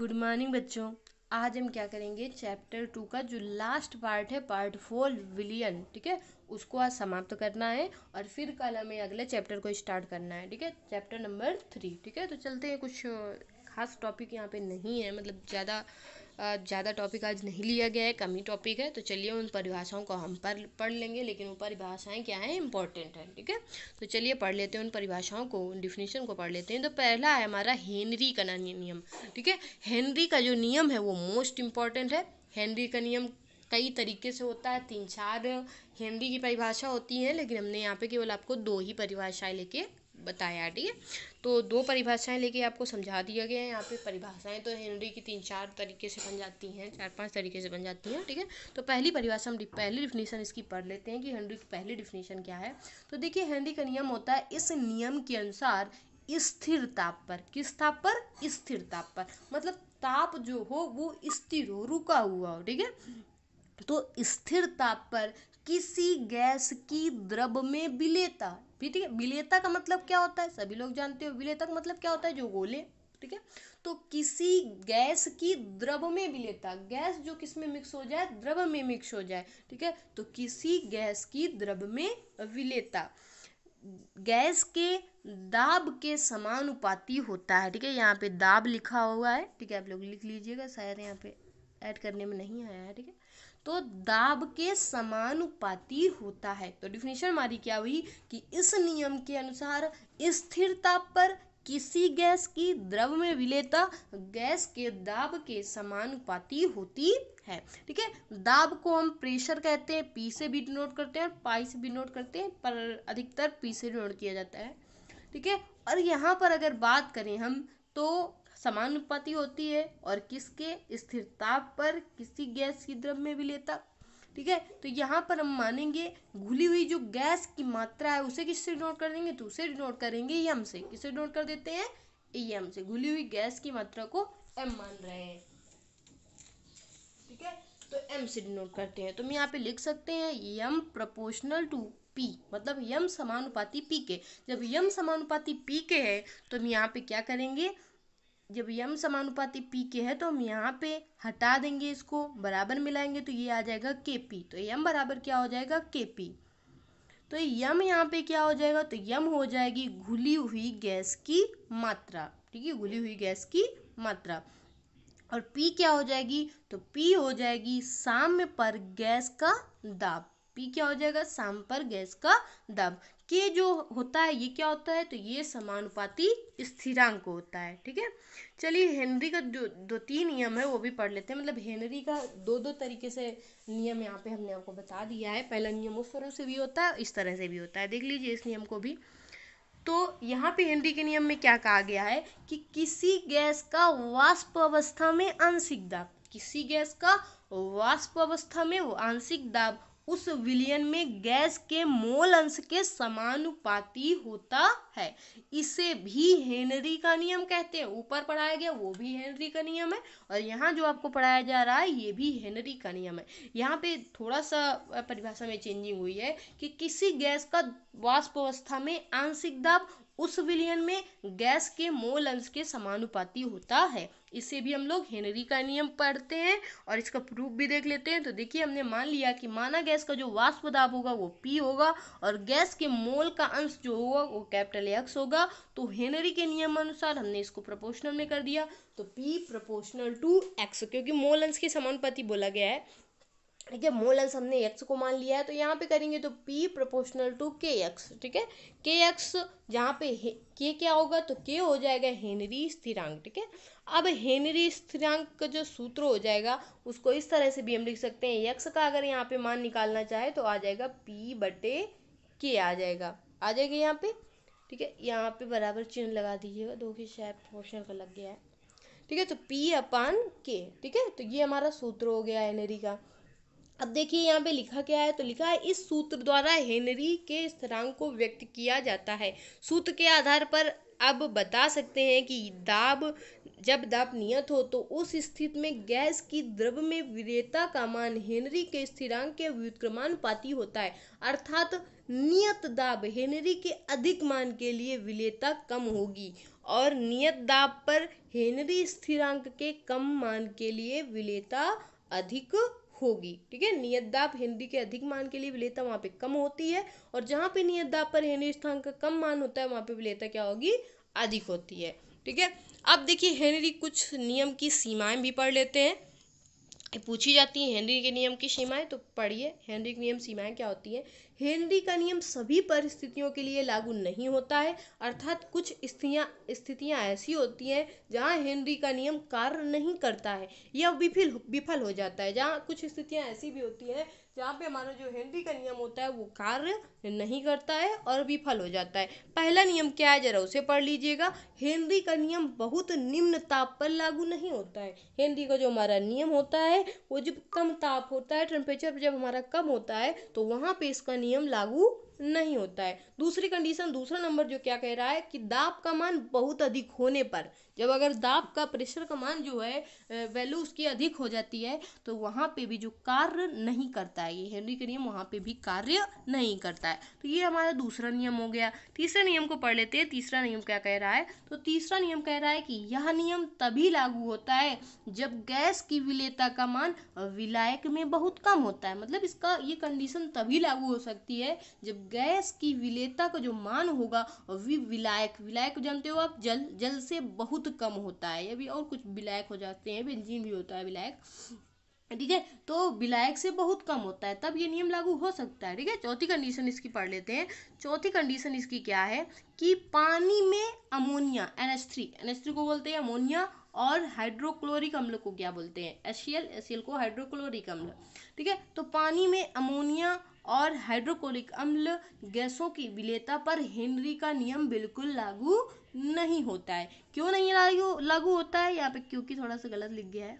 good morning बच्चों आज हम क्या करेंगे चैप्टर टू का जो लास्ट पार्ट है पार्ट फोर विलियन ठीक है उसको आज समाप्त करना है और फिर कल हमें अगले चैप्टर को स्टार्ट करना है ठीक है चैप्टर नंबर थ्री ठीक है तो चलते हैं कुछ खास टॉपिक यहाँ पे नहीं है मतलब ज़्यादा ज़्यादा टॉपिक आज नहीं लिया गया है कम ही टॉपिक है तो चलिए उन परिभाषाओं को हम पढ़ पढ़ लेंगे लेकिन वो परिभाषाएँ क्या हैं इंपॉर्टेंट हैं ठीक है तो चलिए पढ़ लेते हैं उन परिभाषाओं को उन डिफिनेशन को पढ़ लेते हैं तो पहला है हमारा हेनरी का नियम ठीक है हेनरी का जो नियम है वो मोस्ट इम्पॉर्टेंट है हेनरी का नियम कई तरीके से होता है तीन चार हेनरी की परिभाषा होती है लेकिन हमने यहाँ पे केवल आपको दो ही परिभाषाएं लेके बताया ठीक है तो दो परिभाषाएं लेके आपको समझा दिया गया है यहाँ पे परिभाषाएं तो हेनरी की तीन चार तरीके से बन जाती हैं चार पांच तरीके से बन जाती हैं ठीक है तो पहली परिभाषा हम पहली डिफिनीशन इसकी पढ़ लेते हैं कि हेनरी की पहली डिफिनीशन क्या है तो देखिए हेनरी का नियम होता है इस नियम के अनुसार स्थिर ताप पर किस ताप पर स्थिर ताप पर मतलब ताप जो हो वो स्थिर हो रुका हुआ हो ठीक है तो स्थिर ताप पर किसी गैस की द्रव में विलेता फिर ठीक है विलेता का मतलब क्या होता है सभी लोग जानते हो विलेता का मतलब क्या होता है जो गोले ठीक है तो किसी गैस की द्रव में विलेता गैस जो किस में मिक्स हो जाए द्रव में मिक्स हो जाए ठीक है तो किसी गैस की द्रव में विलेता गैस के दाब के समानुपाती होता है ठीक है यहाँ पे दाब लिखा हुआ है ठीक है आप लोग लिख लीजिएगा शायद यहाँ पे ऐड करने में नहीं आया है ठीक है तो दाब के समानुपाती होता है तो डिफिनेशन हमारी क्या हुई कि इस नियम के अनुसार स्थिरता पर किसी गैस की द्रव में विलेता गैस के दाब के समानुपाती होती है ठीक है दाब को हम प्रेशर कहते हैं पी से भी डिनोट करते हैं पाई से भी डिनोट करते हैं पर अधिकतर पी से डिनोट किया जाता है ठीक है और यहाँ पर अगर बात करें हम तो समानुपाती होती है और किसके स्थिरता पर किसी गैस की द्रव्य में लेता ठीक है तो यहाँ पर हम मानेंगे घुली हुई जो गैस की मात्रा है उसे किससे डिनोट देंगे तो उसे डिनोट करेंगे एम से किससे डिनोट कर देते हैं एम से घुली हुई गैस की मात्रा को एम मान रहे हैं ठीक है तो एम से डिनोट करते हैं तो हम यहाँ पे लिख सकते हैं यम प्रपोर्शनल टू पी मतलब यम समानुपाती पी के जब यम समानुपाती पी के है तो हम यहाँ पे क्या करेंगे जब यम समानुपाती पी के है तो हम यहाँ पे हटा देंगे इसको बराबर मिलाएंगे तो ये आ जाएगा के पी तो यम बराबर क्या हो जाएगा के पी तो यम यहाँ पे क्या हो जाएगा तो यम हो जाएगी घुली हुई गैस की मात्रा ठीक है घुली हुई गैस की मात्रा और पी क्या हो जाएगी तो पी हो जाएगी साम्य पर गैस का दाब पी क्या हो जाएगा साम पर गैस का दाब के जो होता है ये क्या होता है तो ये समानुपाती स्थिरांक होता है ठीक है चलिए हेनरी का जो दो तीन नियम है वो भी पढ़ लेते हैं मतलब हेनरी का दो दो तरीके से नियम यहाँ पे हमने आपको बता दिया है पहला नियम उस तरह से भी होता है इस तरह से भी होता है देख लीजिए इस नियम को भी तो यहाँ पे हेनरी के नियम में क्या कहा गया है कि किसी गैस का वाष्प अवस्था में आंशिक दाब किसी गैस का वाष्प अवस्था में वो आंशिक दाब उस विलयन में गैस के मोल अंश के समानुपाती होता है इसे भी हेनरी का नियम कहते हैं ऊपर पढ़ाया गया वो भी हेनरी का नियम है और यहाँ जो आपको पढ़ाया जा रहा है ये भी हेनरी का नियम है यहाँ पे थोड़ा सा परिभाषा में चेंजिंग हुई है कि किसी गैस का वाष्प अवस्था में आंशिक दाब उस विलयन में गैस के मोल अंश के समानुपाती होता है इससे भी हम लोग हेनरी का नियम पढ़ते हैं और इसका प्रूफ भी देख लेते हैं तो देखिए हमने मान लिया कि माना गैस का जो वाष्प दाब होगा वो पी होगा और गैस के मोल का अंश जो होगा वो कैपिटल एक्स होगा तो हेनरी के नियम अनुसार हमने इसको प्रपोर्शनल में कर दिया तो पी प्रपोर्शनल टू एक्स क्योंकि मोल अंश के समानुपाती बोला गया है ठीक है मोलस हमने एक्स को मान लिया है तो यहाँ पे करेंगे तो P proportional to K X ठीक है के एक्स जहाँ पे के क्या होगा तो के हो जाएगा हेनरी स्थिरांक ठीक है अब हेनरी स्थिरांक का जो सूत्र हो जाएगा उसको इस तरह से भी हम लिख सकते हैं एक्स का अगर यहाँ पे मान निकालना चाहे तो आ जाएगा पी बटे के आ जाएगा आ जाएगा यहाँ पे ठीक है यहाँ पे बराबर चिन्ह लगा दीजिएगा दो के शायद प्रोपोर्शनल का लग गया है ठीक है तो पी अपान के ठीक है तो ये हमारा सूत्र हो गया हेनरी का अब देखिए यहाँ पे लिखा क्या है तो लिखा है इस सूत्र द्वारा हेनरी के स्थिरांक को व्यक्त किया जाता है सूत्र के आधार पर अब बता सकते हैं कि दाब जब दाब नियत हो तो उस स्थिति में गैस की द्रव में विरेता का मान हेनरी के स्थिरांक के व्युत्क्रमानुपाती होता है अर्थात नियत दाब हेनरी के अधिक मान के लिए विलेता कम होगी और नियत दाब पर हेनरी स्थिरांक के कम मान के लिए विलेता अधिक होगी ठीक है नियत दाब हेनरी के अधिक मान के लिए विलेता वहां पे कम होती है और जहां पे नियत दाब पर हेनरी स्थान का कम मान होता है वहां पे विलेता क्या होगी अधिक होती है ठीक है अब देखिए हेनरी कुछ नियम की सीमाएं भी पढ़ लेते हैं पूछी जाती हैं हेनरी के नियम की सीमाएं तो पढ़िए हेनरी के नियम सीमाएं क्या होती हैं हेनरी का नियम सभी परिस्थितियों के लिए लागू नहीं होता है अर्थात कुछ स्थितियाँ स्थितियाँ ऐसी होती हैं जहाँ हेनरी का नियम कार्य नहीं करता है या विफिल विफल हो जाता है जहाँ कुछ स्थितियाँ ऐसी भी होती हैं जहाँ पे हमारा जो हेनरी का नियम होता है वो कार्य नहीं करता है और विफल हो जाता है पहला नियम क्या है जरा उसे पढ़ लीजिएगा हेनरी का नियम बहुत निम्न ताप पर लागू नहीं होता है हेनरी का जो हमारा नियम होता है वो जब कम ताप होता है टेम्परेचर जब हमारा कम होता है तो वहाँ पे इसका नियम लागू नहीं होता है दूसरी कंडीशन दूसरा नंबर जो क्या कह रहा है कि दाब का मान बहुत अधिक होने पर जब अगर दाब का प्रेशर का मान जो है वैल्यू उसकी अधिक हो जाती है तो वहाँ पे भी जो कार्य नहीं करता है ये हेनरी का नियम वहाँ पे भी कार्य नहीं करता है तो ये हमारा दूसरा नियम हो गया तीसरे नियम को पढ़ लेते हैं तीसरा नियम क्या कह रहा है तो तीसरा नियम कह रहा है कि यह नियम तभी लागू होता है जब गैस की विलेयता का मान विलायक में बहुत कम होता है मतलब इसका ये कंडीशन तभी लागू हो सकती है जब गैस की विलेयता का जो मान होगा वह विलायक विलायक जानते हो आप जल जल से बहुत कम होता है ये और कुछ विलायक हो जाते हैं बेंजीन भी होता है विलायक ठीक है तो विलायक से बहुत कम होता है तब ये नियम लागू हो सकता है ठीक है चौथी कंडीशन इसकी पढ़ लेते हैं चौथी कंडीशन इसकी क्या है कि पानी में ammonia N S three N S three को बोलते हैं अमोनिया और हाइड्रोक्लोरिक अम्ल को क्या बोलते हैं S C L S C L को हाइड्रोक्लोरिक अम्ल ठीक है तो पानी में अमोनिया और हाइड्रोकोलिक अम्ल गैसों की विलेयता पर हेनरी का नियम बिल्कुल लागू नहीं होता है क्यों नहीं लागू लागू होता है यहाँ पे क्योंकि थोड़ा सा गलत लिख गया है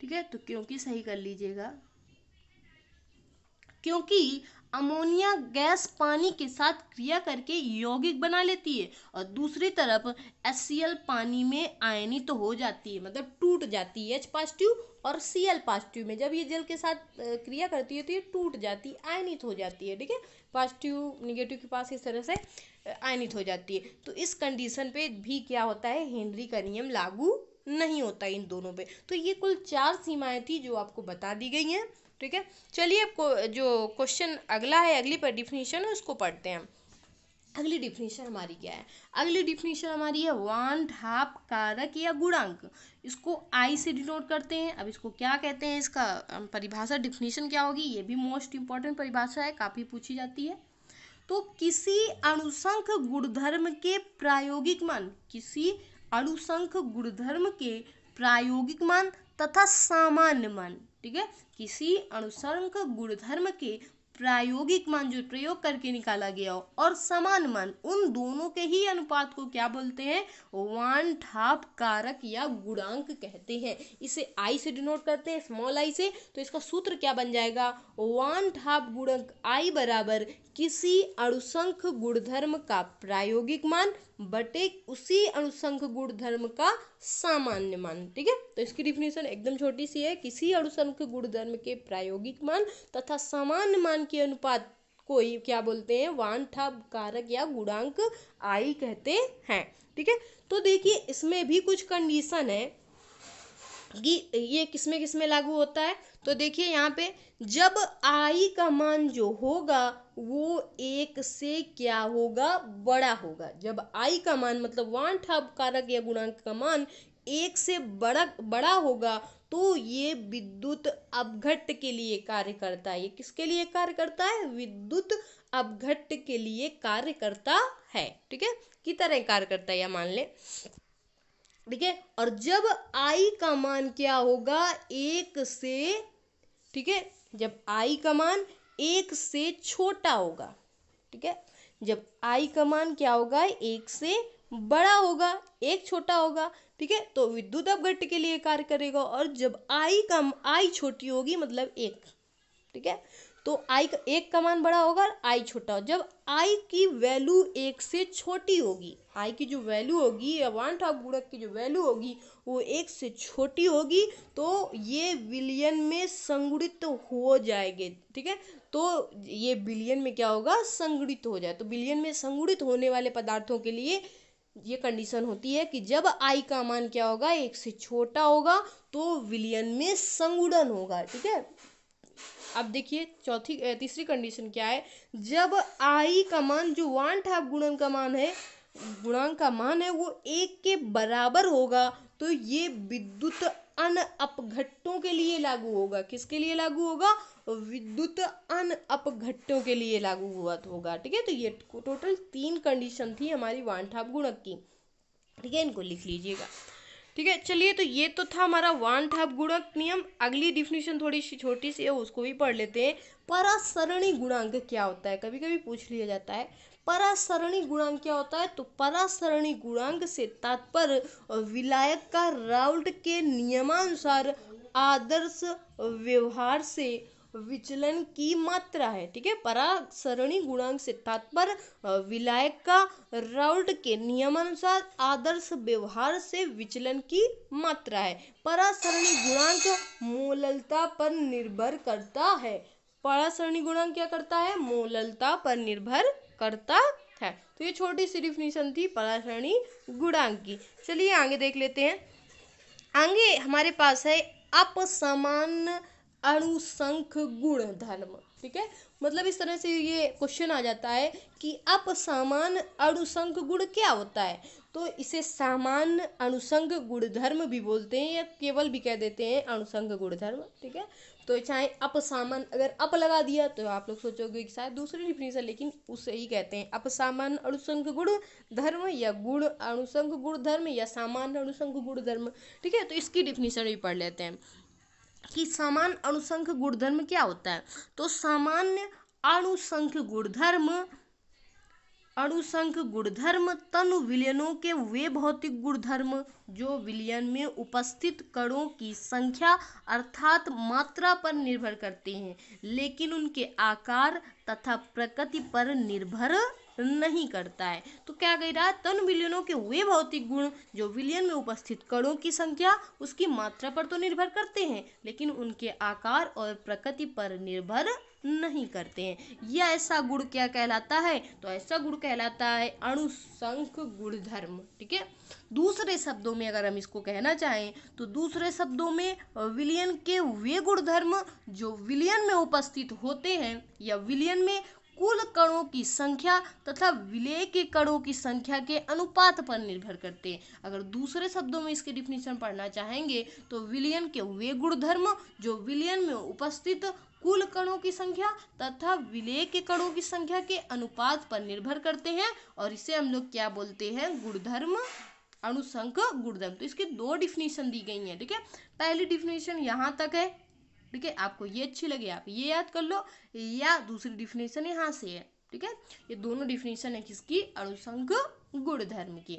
ठीक है तो क्योंकि सही कर लीजिएगा क्योंकि अमोनिया गैस पानी के साथ क्रिया करके यौगिक बना लेती है और दूसरी तरफ एस पानी में आयनित तो हो जाती है मतलब टूट जाती है एच पॉजिटिव और सी एल पॉजिटिव में जब ये जल के साथ क्रिया करती है तो ये टूट जाती है आयनित हो जाती है ठीक है पॉजिटिव निगेटिव के पास इस तरह से आयनित हो जाती है तो इस कंडीशन पे भी क्या होता है हेनरी का नियम लागू नहीं होता इन दोनों पे तो ये कुल चार सीमाएं थी जो आपको बता दी गई हैं ठीक है चलिए आपको जो क्वेश्चन अगला है अगली पर डिफिनीशन है उसको पढ़ते हैं अगली डिफिनीशन हमारी क्या है अगली डिफिनीशन हमारी है वान ढाप कारक या गुणांक इसको आई से डिनोट करते हैं अब इसको क्या कहते हैं इसका परिभाषा डिफिनीशन क्या होगी ये भी मोस्ट इंपॉर्टेंट परिभाषा है काफ़ी पूछी जाती है तो किसी अणुसंख गुणधर्म के प्रायोगिक मान किसी अणुसंख गुणधर्म के प्रायोगिक मान तथा सामान्य मान ठीक है किसी अनुसरण गुणधर्म के प्रायोगिक मान जो प्रयोग करके निकाला गया हो और समान मान उन दोनों के ही अनुपात को क्या बोलते हैं वन ठाप कारक या गुणांक कहते हैं इसे आई से डिनोट करते हैं स्मॉल आई से तो इसका सूत्र क्या बन जाएगा वन ठाप गुणांक आई बराबर किसी अणुसंख गुणधर्म का प्रायोगिक मान बटे उसी अनुसंघ गुण धर्म का सामान्य मान ठीक है तो इसकी डिफिनेशन एकदम छोटी सी है किसी अनुसंघ गुण धर्म के प्रायोगिक मान तथा सामान्य मान के अनुपात को ही क्या बोलते हैं वान वांठा कारक या गुणांक आई कहते हैं ठीक है तो देखिए इसमें भी कुछ कंडीशन है कि ये किस में किस में लागू होता है तो देखिए यहाँ पे जब आई का मान जो होगा वो एक से क्या होगा बड़ा होगा जब आई का मान मतलब ठाप कारक या गुणांक का मान एक से बड़ा बड़ा होगा तो ये विद्युत अपघट के लिए कार्य करता है ये किसके लिए कार्य करता है विद्युत अपघट के लिए कार्य करता है ठीक है किस तरह कार्य करता है या मान ले ठीक है और जब आई का मान क्या होगा एक से ठीक है जब आई का मान एक से छोटा होगा ठीक है जब आई का मान क्या होगा एक से बड़ा होगा एक छोटा होगा ठीक है तो विद्युत अवघट के लिए कार्य करेगा और जब आई का आई छोटी होगी मतलब एक ठीक है तो आई का एक का मान बड़ा होगा और आई छोटा होगा जब आई की वैल्यू एक से छोटी होगी आई की जो वैल्यू होगी या वन टॉप गुड़क की जो वैल्यू होगी वो एक से छोटी होगी तो ये विलियन में संगुणित हो जाएंगे ठीक है तो ये बिलियन में क्या होगा संगुणित हो जाए तो बिलियन में संगुणित होने वाले पदार्थों के लिए ये कंडीशन होती है कि जब आई का मान क्या होगा एक से छोटा होगा तो विलियन में संगुणन होगा ठीक है अब देखिए चौथी तीसरी कंडीशन क्या है जब आई का मान जो वन ठाप गुणन का मान है गुणांक का मान है वो एक के बराबर होगा तो ये विद्युत अन अपघट्टों के लिए लागू होगा किसके लिए लागू होगा विद्युत अन अपघट्टों के लिए लागू हुआ तो होगा ठीक है तो ये टोटल तीन कंडीशन थी हमारी वांठाप गुणक की ठीक है इनको लिख लीजिएगा ठीक है चलिए तो ये तो था हमारा वन ठाप गुणक नियम अगली डिफिनेशन थोड़ी सी छोटी सी है उसको भी पढ़ लेते हैं परासरणी गुणांक क्या होता है कभी कभी पूछ लिया जाता है परासरणी गुणांक क्या होता है तो परासरणी गुणांक से तात्पर्य विलायक का राउल्ट के नियमानुसार आदर्श व्यवहार से विचलन की मात्रा है ठीक है परासरणी गुणांक से तात्पर्य विलायक का राउल्ट के नियमानुसार आदर्श व्यवहार से विचलन की मात्रा है परासरणी गुणांक मोललता पर निर्भर करता है परासरणी गुणांक क्या करता है मोललता पर निर्भर करता है तो ये छोटी सी डिफिनेशन थी परासरणी गुणांक की चलिए आगे देख लेते हैं आगे हमारे पास है अपसमान अनुसंख गुण धर्म ठीक है मतलब इस तरह से ये क्वेश्चन आ जाता है कि अप सामान अणुसंख गुण क्या होता है तो इसे सामान अनुसंग गुण धर्म भी बोलते हैं या केवल भी कह देते हैं अनुसंग गुण धर्म ठीक है तो चाहे अप सामान अगर अप लगा दिया तो आप लोग सोचोगे कि शायद दूसरी डिफिनेशन लेकिन उसे ही कहते हैं अप सामान अनुसंग गुण धर्म या गुण अनुसंग गुण धर्म या सामान्य अनुसंग गुण धर्म ठीक है तो इसकी डिफिनेशन भी पढ़ लेते हैं कि सामान्य अनुसंख गुणधर्म क्या होता है तो सामान्य अनुसंख गुणधर्म अनुसंख गुणधर्म तनु विलयनों के वे भौतिक गुणधर्म जो विलयन में उपस्थित कणों की संख्या अर्थात मात्रा पर निर्भर करते हैं लेकिन उनके आकार तथा प्रकृति पर निर्भर नहीं करता है तो क्या कह रहा है तन विलियनों के वे भौतिक गुण जो विलियन में उपस्थित कणों की संख्या उसकी मात्रा पर तो निर्भर करते हैं लेकिन उनके आकार और प्रकृति पर निर्भर नहीं करते हैं यह ऐसा गुण क्या कहलाता है तो ऐसा गुण कहलाता है अणुसंख गुणधर्म ठीक है दूसरे शब्दों में अगर हम इसको कहना चाहें तो दूसरे शब्दों में विलियन के वे गुणधर्म जो विलियन में उपस्थित होते हैं या विलियन में कुल कणों की संख्या तथा विलय के कणों की संख्या के अनुपात पर निर्भर करते हैं अगर दूसरे शब्दों में इसके डिफिनेशन पढ़ना चाहेंगे तो विलयन के वे गुणधर्म जो विलयन में उपस्थित कुल कणों की संख्या तथा विलय के कणों की संख्या के अनुपात पर निर्भर करते हैं और इसे हम लोग क्या बोलते हैं गुणधर्म अनुसंख गुणधर्म तो इसकी दो डिफिनीशन दी गई हैं ठीक है पहली डिफिनीशन यहाँ तक है ठीक है आपको ये अच्छी लगे आप ये याद कर लो या दूसरी डिफिनेशन यहाँ से है ठीक है ये दोनों डिफिनेशन है किसकी अणुसंग गुण धर्म की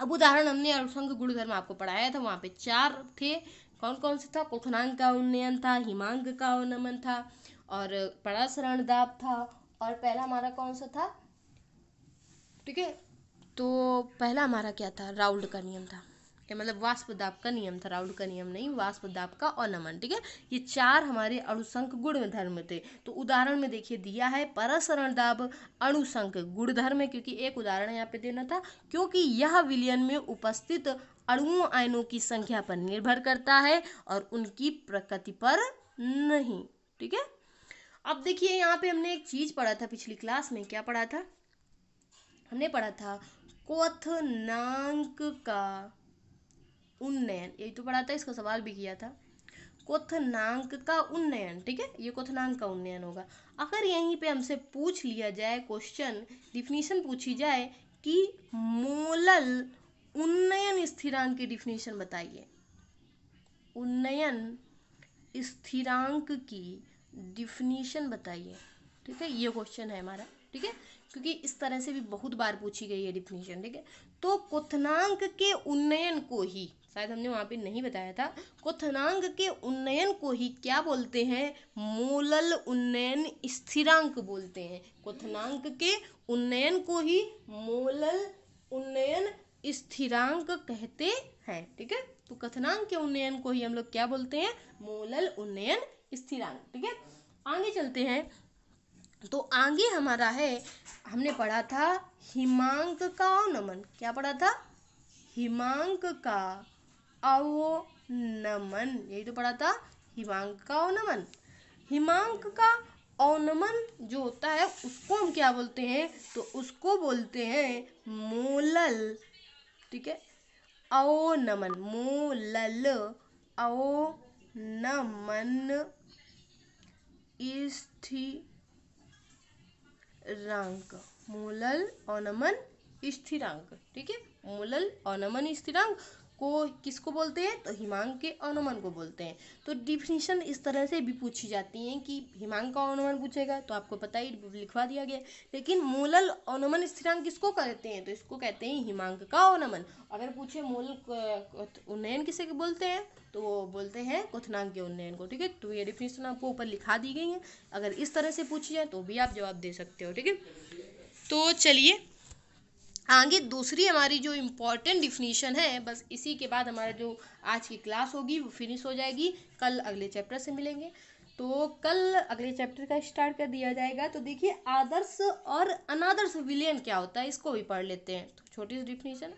अब उदाहरण हमने अणुसंग गुण धर्म आपको पढ़ाया था वहाँ पे चार थे कौन कौन से था पोखनांग का उन्नयन था हिमांग का उन्नमन था और पड़ा दाप था और पहला हमारा कौन सा था ठीक है तो पहला हमारा क्या था राउल्ड का नियम था या मतलब वाष्प दाप का नियम था राउड का नियम नहीं वाष्प दाप का और नमन ठीक है ये चार हमारे अणुसंक गुण धर्म थे तो उदाहरण में देखिए दिया है परसरण दाब अणुसंक गुण धर्म क्योंकि एक उदाहरण यहाँ पे देना था क्योंकि यह विलियन में उपस्थित अणुओं आयनों की संख्या पर निर्भर करता है और उनकी प्रकृति पर नहीं ठीक है अब देखिए यहाँ पे हमने एक चीज पढ़ा था पिछली क्लास में क्या पढ़ा था हमने पढ़ा था क्वथनांक का उन्नयन यही तो पढ़ा था इसका सवाल भी किया था कोथनांक का उन्नयन ठीक है ये कोथनांक का उन्नयन होगा अगर यहीं पे हमसे पूछ लिया जाए क्वेश्चन डिफिनीशन पूछी जाए कि मोलल उन्नयन स्थिरांक की डिफिनीशन बताइए उन्नयन स्थिरांक की डिफिनीशन बताइए ठीक है ये क्वेश्चन है हमारा ठीक है क्योंकि इस तरह से भी बहुत बार पूछी गई है डिफिनीशन ठीक है तो कोथनांक के उन्नयन को ही शायद हमने वहाँ पे नहीं बताया था क्वथनांक के उन्नयन को ही क्या बोलते हैं मोलल उन्नयन स्थिरांक बोलते हैं क्वथनांक के उन्नयन को ही मोलल उन्नयन स्थिरांक कहते हैं ठीक है तो कथनांक के उन्नयन को ही हम लोग क्या बोलते हैं मोलल उन्नयन स्थिरांक ठीक है आगे चलते हैं तो आगे हमारा है हमने पढ़ा था हिमांक का नमन क्या पढ़ा था हिमांक का अवनमन यही तो पढ़ा था हिमांक का अवनमन हिमांक का अवनमन जो होता है उसको हम क्या बोलते हैं तो उसको बोलते हैं मोलल ठीक है अवनमन मोलल नमन स्थिरांक मोलल अवनमन स्थिरांक ठीक है मोलल अवनमन स्थिरांक को किसको बोलते हैं तो हिमांग के अनुमान को बोलते हैं तो डिफिनीशन इस तरह से भी पूछी जाती है कि हिमांग का अनुमान पूछेगा तो आपको पता ही लिखवा दिया गया लेकिन मोलल अनुमान स्थिरांक किसको कहते हैं तो इसको कहते हैं हिमांक का अनुमान अगर पूछे मोल उन्नयन किसे बोलते हैं तो वो बोलते हैं कुथनांग के उन्नयन को ठीक है तो ये डिफिनीशन आपको ऊपर लिखा दी गई है अगर इस तरह से पूछी जाए तो भी आप जवाब दे सकते हो ठीक है तो चलिए आगे दूसरी हमारी जो इम्पोर्टेंट डिफिनीशन है बस इसी के बाद हमारा जो आज की क्लास होगी वो फिनिश हो जाएगी कल अगले चैप्टर से मिलेंगे तो कल अगले चैप्टर का स्टार्ट कर दिया जाएगा तो देखिए आदर्श और अनादर्श विलयन क्या होता है इसको भी पढ़ लेते हैं तो छोटी सी डिफिनीशन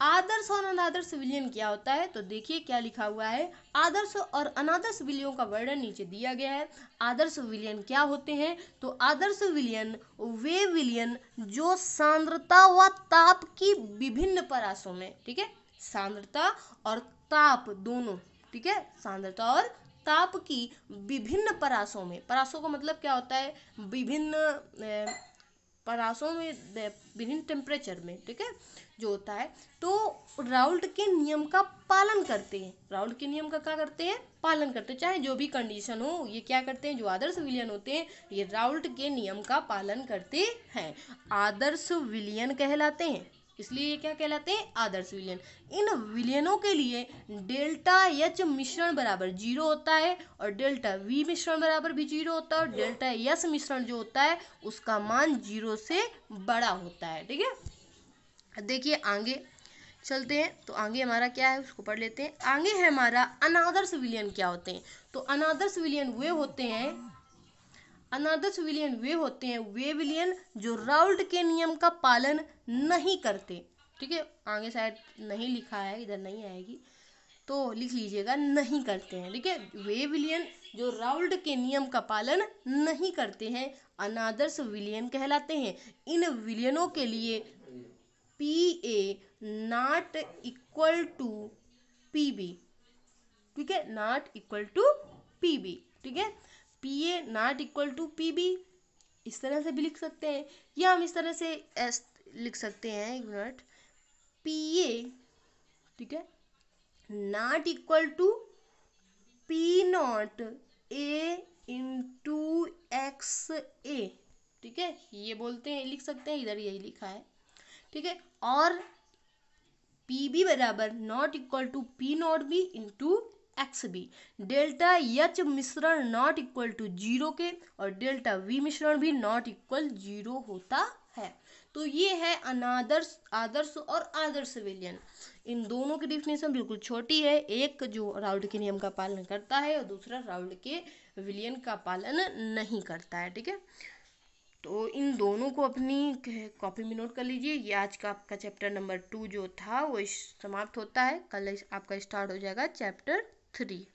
आदर्श और अनादर्श विलयन क्या होता है तो देखिए क्या लिखा हुआ है आदर्श और अनादर्श विलयों का वर्णन नीचे दिया गया है आदर्श विलियन क्या होते हैं तो आदर्श विलियन वे विलियन जो सांद्रता व ताप की विभिन्न परासों में ठीक है सांद्रता और ताप दोनों ठीक है सांद्रता और ताप की विभिन्न परासों में परासों का मतलब क्या होता है विभिन्न परासों में विभिन्न टेम्परेचर में ठीक है जो होता है तो राउल्ट के नियम का पालन करते हैं राउल्ट के नियम का क्या करते हैं पालन करते हैं चाहे जो भी कंडीशन हो ये क्या करते हैं जो आदर्श विलियन होते हैं ये राउल्ट के नियम का पालन करते हैं आदर्श विलियन कहलाते हैं इसलिए ये क्या कहलाते हैं आदर्श विलयन इन विलयनों के लिए डेल्टा एच मिश्रण बराबर जीरो होता है और डेल्टा वी मिश्रण बराबर भी जीरो होता है और डेल्टा एस मिश्रण जो होता है उसका मान जीरो से बड़ा होता है ठीक है देखिए आगे चलते हैं तो आगे हमारा क्या है उसको पढ़ लेते हैं आगे है हमारा अनादर्श विलयन क्या होते हैं तो अनादर्श विलयन वे होते हैं अनादर सिविलियन वे होते हैं वे विलियन जो राउल्ट के नियम का पालन नहीं करते ठीक है आगे शायद नहीं लिखा है इधर नहीं आएगी तो लिख लीजिएगा नहीं करते हैं ठीक है वे विलियन जो राउल्ट के नियम का पालन नहीं करते हैं अनादर्स विलियन कहलाते हैं इन विलियनों के लिए P A not equal to P B ठीक है not equal to P B ठीक है P A not equal to P B इस तरह से भी लिख सकते हैं या हम इस तरह से एस लिख सकते हैं एक मिनट पी ए ठीक है not equal to P not A into X A ठीक है ये बोलते हैं लिख सकते हैं इधर यही लिखा है ठीक है और पी बी बराबर not equal to P not B into X B delta H मिश्रण नॉट इक्वल टू जीरो के और डेल्टा वी मिश्रण भी नॉट इक्वल जीरो होता है तो ये है अनादर्श आदर्श और आदर्श विलयन इन दोनों की डिफिनेशन बिल्कुल छोटी है एक जो राउल्ड के नियम का पालन करता है और दूसरा राउल्ड के विलयन का पालन नहीं करता है ठीक है तो इन दोनों को अपनी कॉपी में नोट कर लीजिए ये आज का आपका चैप्टर नंबर टू जो था वो समाप्त होता है कल आपका स्टार्ट हो जाएगा चैप्टर three